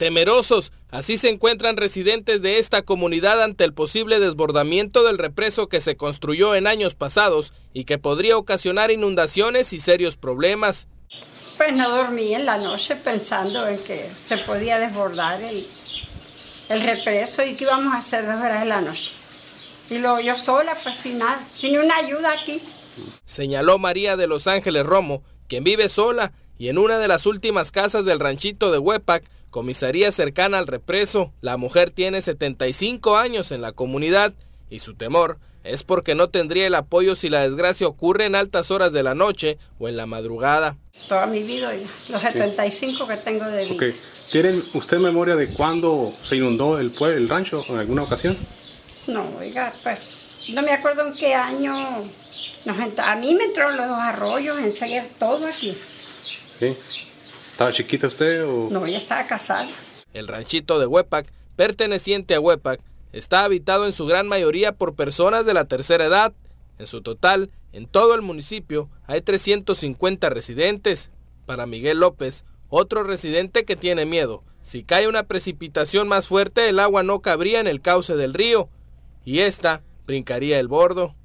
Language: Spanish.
Temerosos, así se encuentran residentes de esta comunidad ante el posible desbordamiento del represo que se construyó en años pasados y que podría ocasionar inundaciones y serios problemas. Pues no dormí en la noche pensando en que se podía desbordar el, el represo y qué íbamos a hacer dos horas de la noche. Y lo yo sola, pues sin nada, sin una ayuda aquí. Señaló María de Los Ángeles Romo, quien vive sola y en una de las últimas casas del ranchito de Huepac, comisaría cercana al represo, la mujer tiene 75 años en la comunidad y su temor es porque no tendría el apoyo si la desgracia ocurre en altas horas de la noche o en la madrugada. Toda mi vida, los 75 que tengo de vida. ¿Tienen usted memoria de cuándo se inundó el, el rancho en alguna ocasión? No, oiga, pues no me acuerdo en qué año. a mí me entró los arroyos, enseguida todo aquí. Sí. ¿Estaba chiquita usted o...? No, ya estaba casada. El ranchito de Huepac, perteneciente a Huepac, está habitado en su gran mayoría por personas de la tercera edad. En su total, en todo el municipio hay 350 residentes. Para Miguel López, otro residente que tiene miedo, si cae una precipitación más fuerte el agua no cabría en el cauce del río y esta brincaría el bordo.